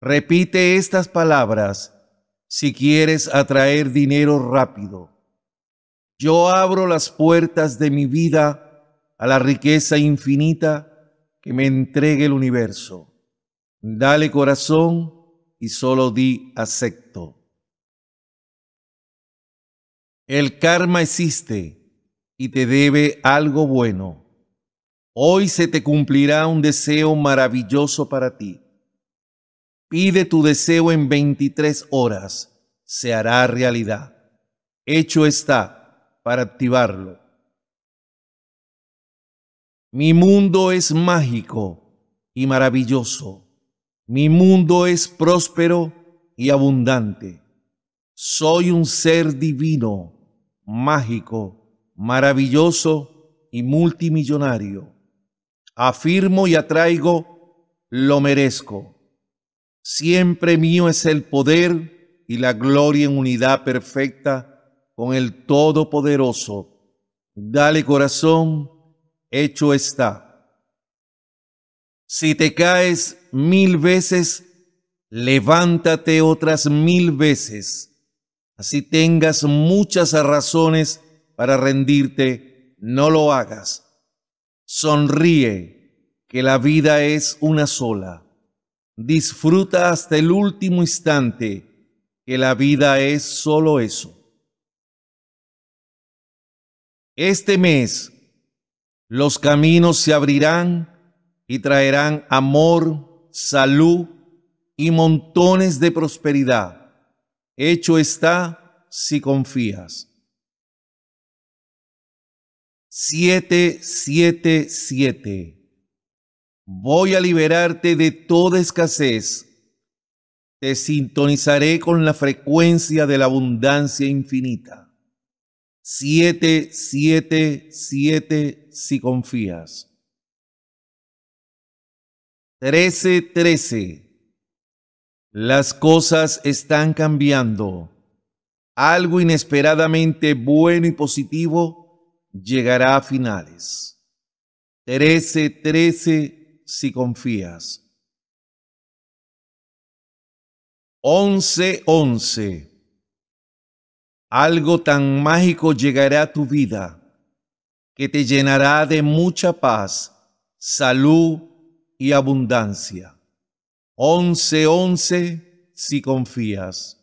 Repite estas palabras si quieres atraer dinero rápido. Yo abro las puertas de mi vida a la riqueza infinita que me entregue el universo. Dale corazón y solo di acepto. El karma existe y te debe algo bueno. Hoy se te cumplirá un deseo maravilloso para ti. Pide tu deseo en 23 horas, se hará realidad. Hecho está para activarlo. Mi mundo es mágico y maravilloso. Mi mundo es próspero y abundante. Soy un ser divino, mágico, maravilloso y multimillonario. Afirmo y atraigo, lo merezco. Siempre mío es el poder y la gloria en unidad perfecta con el Todopoderoso. Dale corazón, hecho está. Si te caes mil veces, levántate otras mil veces. Así tengas muchas razones para rendirte, no lo hagas. Sonríe, que la vida es una sola. Disfruta hasta el último instante que la vida es solo eso. Este mes los caminos se abrirán y traerán amor, salud y montones de prosperidad. Hecho está si confías. 777 Voy a liberarte de toda escasez. Te sintonizaré con la frecuencia de la abundancia infinita. Siete, siete, siete, si confías. Trece, trece. Las cosas están cambiando. Algo inesperadamente bueno y positivo llegará a finales. trece, trece si confías. 11 11. Algo tan mágico llegará a tu vida que te llenará de mucha paz, salud y abundancia. 11 11, si confías.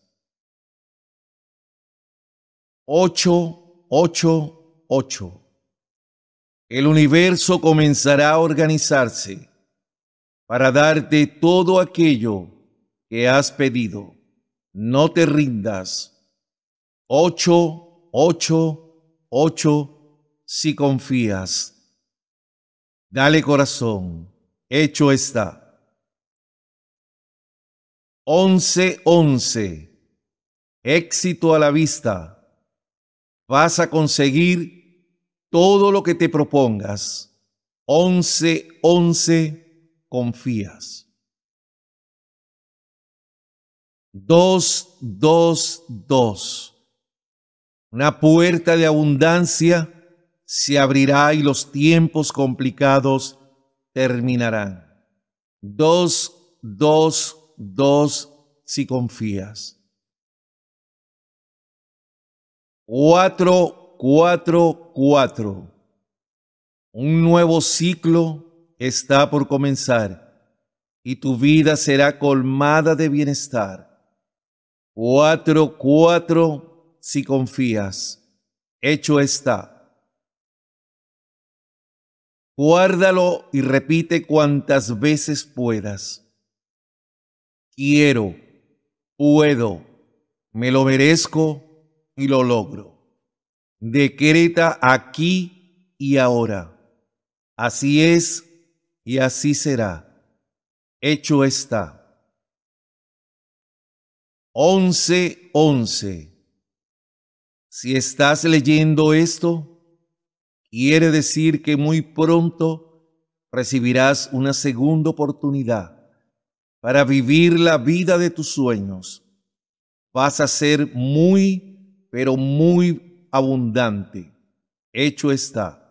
8, 8, 8. El universo comenzará a organizarse para darte todo aquello que has pedido. No te rindas. Ocho, ocho, ocho, si confías. Dale corazón, hecho está. 11, once. éxito a la vista. Vas a conseguir todo lo que te propongas. once, 11, confías. Dos, dos, dos. Una puerta de abundancia se abrirá y los tiempos complicados terminarán. Dos, dos, dos, si confías. Cuatro, cuatro, cuatro. Un nuevo ciclo está por comenzar y tu vida será colmada de bienestar. Cuatro, cuatro, Si confías, hecho está. Guárdalo y repite cuantas veces puedas. Quiero, puedo, me lo merezco y lo logro. Decreta aquí y ahora. Así es y así será. Hecho está. once once Si estás leyendo esto, quiere decir que muy pronto recibirás una segunda oportunidad para vivir la vida de tus sueños. Vas a ser muy, pero muy abundante. Hecho está.